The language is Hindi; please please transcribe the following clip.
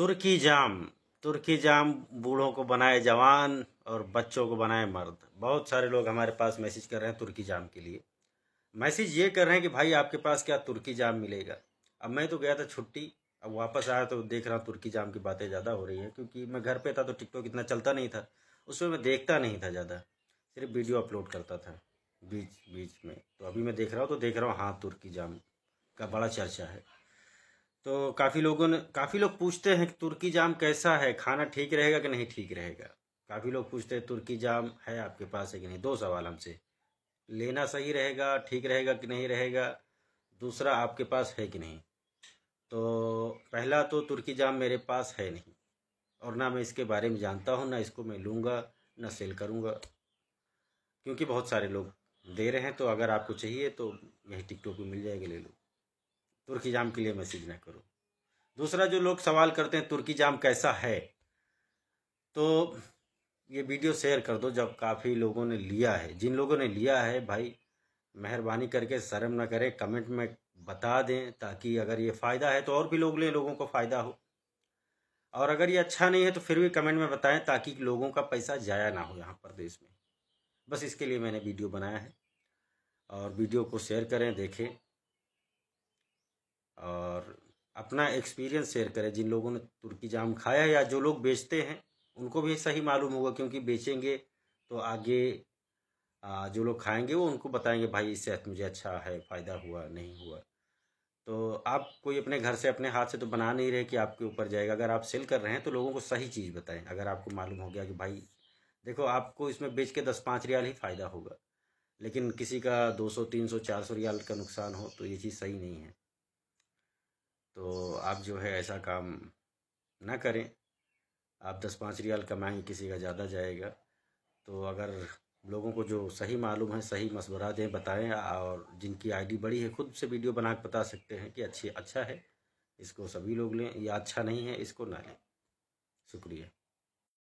तुर्की जाम तुर्की जाम बूढ़ों को बनाए जवान और बच्चों को बनाए मर्द बहुत सारे लोग हमारे पास मैसेज कर रहे हैं तुर्की जाम के लिए मैसेज ये कर रहे हैं कि भाई आपके पास क्या तुर्की जाम मिलेगा अब मैं तो गया था छुट्टी अब वापस आया तो देख रहा हूँ तुर्की जाम की बातें ज़्यादा हो रही हैं क्योंकि मैं घर पे था तो टिकटॉक इतना चलता नहीं था उसमें मैं देखता नहीं था ज़्यादा सिर्फ वीडियो अपलोड करता था बीच बीच में तो अभी मैं देख रहा हूँ तो देख रहा हूँ हाँ तुर्की जाम का बड़ा चर्चा है तो काफ़ी लोगों ने काफ़ी लोग पूछते हैं कि तुर्की जाम कैसा है खाना ठीक रहेगा कि नहीं ठीक रहेगा काफ़ी लोग पूछते हैं तुर्की जाम है आपके पास है कि नहीं दो सवाल हमसे लेना सही रहेगा ठीक रहेगा कि नहीं रहेगा दूसरा आपके पास है कि नहीं तो पहला तो तुर्की जाम मेरे पास है नहीं और ना मैं इसके बारे में जानता हूँ ना इसको मैं लूँगा ना सेल करूँगा क्योंकि बहुत सारे लोग दे रहे हैं तो अगर आपको चाहिए तो यही टिकटों को मिल जाएगा ले लो तुर्की जाम के लिए मैसेज ना करो दूसरा जो लोग सवाल करते हैं तुर्की जाम कैसा है तो ये वीडियो शेयर कर दो जब काफ़ी लोगों ने लिया है जिन लोगों ने लिया है भाई मेहरबानी करके शर्म ना करें कमेंट में बता दें ताकि अगर ये फ़ायदा है तो और भी लोग लें लोगों को फ़ायदा हो और अगर ये अच्छा नहीं है तो फिर भी कमेंट में बताएं ताकि लोगों का पैसा ज़ाया ना हो यहाँ प्रदेश में बस इसके लिए मैंने वीडियो बनाया है और वीडियो को शेयर करें देखें अपना एक्सपीरियंस शेयर करें जिन लोगों ने तुर्की जाम खाया या जो लोग बेचते हैं उनको भी सही मालूम होगा क्योंकि बेचेंगे तो आगे जो लोग खाएंगे वो उनको बताएंगे भाई इससे मुझे अच्छा है फ़ायदा हुआ नहीं हुआ तो आप कोई अपने घर से अपने हाथ से तो बना नहीं रहे कि आपके ऊपर जाएगा अगर आप सेल कर रहे हैं तो लोगों को सही चीज़ बताएं अगर आपको मालूम हो गया कि भाई देखो आपको इसमें बेच के दस पाँच रियाल ही फ़ायदा होगा लेकिन किसी का दो सौ तीन सौ चार सौ रियाल का नुकसान हो तो ये चीज़ सही नहीं है तो आप जो है ऐसा काम ना करें आप दस पाँच रियाल कमाएंगे किसी का ज़्यादा जाएगा तो अगर लोगों को जो सही मालूम है सही मशवरा दें बताएं और जिनकी आईडी बड़ी है खुद से वीडियो बना के बता सकते हैं कि अच्छी अच्छा है इसको सभी लोग लें या अच्छा नहीं है इसको ना लें शुक्रिया